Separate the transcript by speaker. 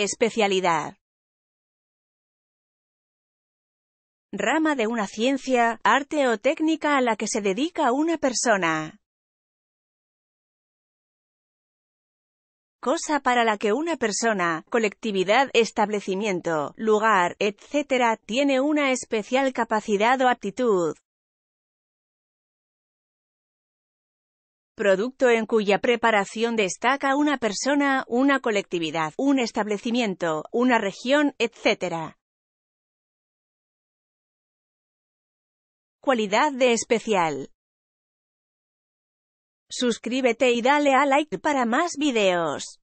Speaker 1: Especialidad. Rama de una ciencia, arte o técnica a la que se dedica una persona. Cosa para la que una persona, colectividad, establecimiento, lugar, etc., tiene una especial capacidad o aptitud. producto en cuya preparación destaca una persona, una colectividad, un establecimiento, una región, etc. Cualidad de especial.
Speaker 2: Suscríbete y dale a like para más videos.